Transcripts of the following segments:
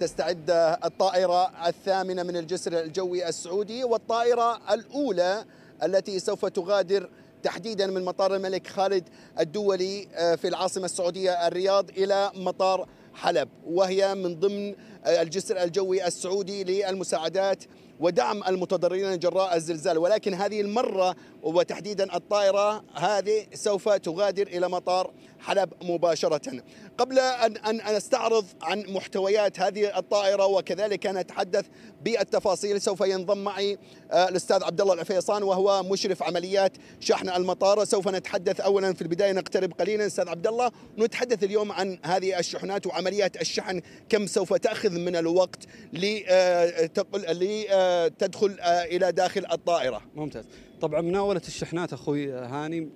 تستعد الطائرة الثامنة من الجسر الجوي السعودي والطائرة الأولى التي سوف تغادر تحديدا من مطار الملك خالد الدولي آه، في العاصمة السعودية الرياض إلى مطار حلب وهي من ضمن الجسر الجوي السعودي للمساعدات ودعم المتضررين جراء الزلزال ولكن هذه المرة وتحديدا الطائرة هذه سوف تغادر إلى مطار حلب مباشرة قبل أن, أن أستعرض عن محتويات هذه الطائرة وكذلك نتحدث بالتفاصيل سوف ينضم معي آه، الأستاذ عبد الله العفيصان وهو مشرف عمليات شحن المطار سوف نتحدث أولا في البداية نقترب قليلا أستاذ عبد الله نتحدث اليوم عن هذه الشحنات وعمليات الشحن كم سوف تأخذ اخذ من الوقت لتدخل آه، آه، آه، الى داخل الطائره. ممتاز. طبعا مناوله الشحنات اخوي هاني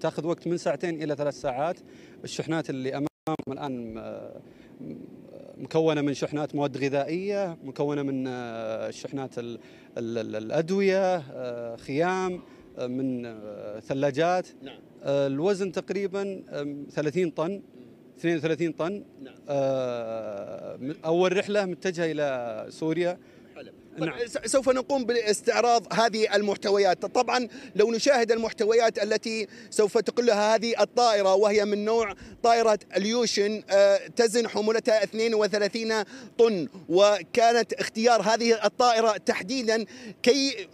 تاخذ وقت من ساعتين الى ثلاث ساعات. الشحنات اللي امامكم الان مكونه من شحنات مواد غذائيه، مكونه من شحنات الادويه، خيام، من ثلاجات نعم. الوزن تقريبا 30 طن 32 طن نعم. آه، أول رحلة متجهة إلى سوريا حلب طيب. نعم. سوف نقوم باستعراض هذه المحتويات طبعا لو نشاهد المحتويات التي سوف تقلها هذه الطائرة وهي من نوع طائرة اليوشن آه، تزن حمولتها 32 طن وكانت اختيار هذه الطائرة تحديدا كي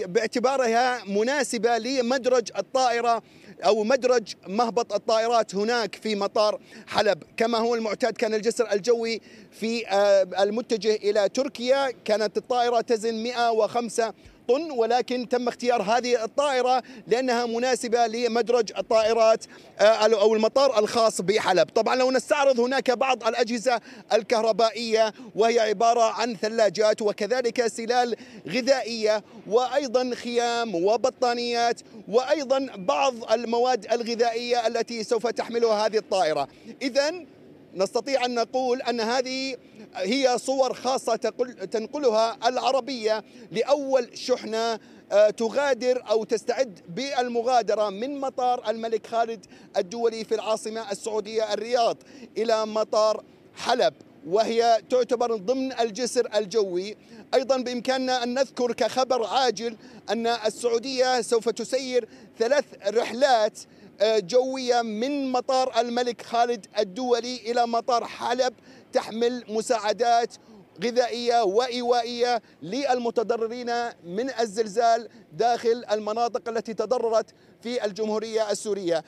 باعتبارها مناسبة لمدرج الطائرة أو مدرج مهبط الطائرات هناك في مطار حلب كما هو المعتاد كان الجسر الجوي في آه، المتجه إلى تركيا كانت الطائرة تزن 105 طن ولكن تم اختيار هذه الطائرة لأنها مناسبة لمدرج الطائرات آه، أو المطار الخاص بحلب طبعا لو نستعرض هناك بعض الأجهزة الكهربائية وهي عبارة عن ثلاجات وكذلك سلال غذائية وأيضا خيام وبطانيات وأيضا بعض المواد الغذائية التي سوف تحملها هذه الطائرة إذا نستطيع أن نقول أن هذه هي صور خاصة تنقلها العربية لأول شحنة آه، تغادر أو تستعد بالمغادرة من مطار الملك خالد الدولي في العاصمة السعودية الرياض إلى مطار حلب وهي تعتبر ضمن الجسر الجوي أيضا بإمكاننا أن نذكر كخبر عاجل أن السعودية سوف تسير ثلاث رحلات آه، جوية من مطار الملك خالد الدولي إلى مطار حلب تحمل مساعدات غذائيه وايوائيه للمتضررين من الزلزال داخل المناطق التي تضررت في الجمهوريه السوريه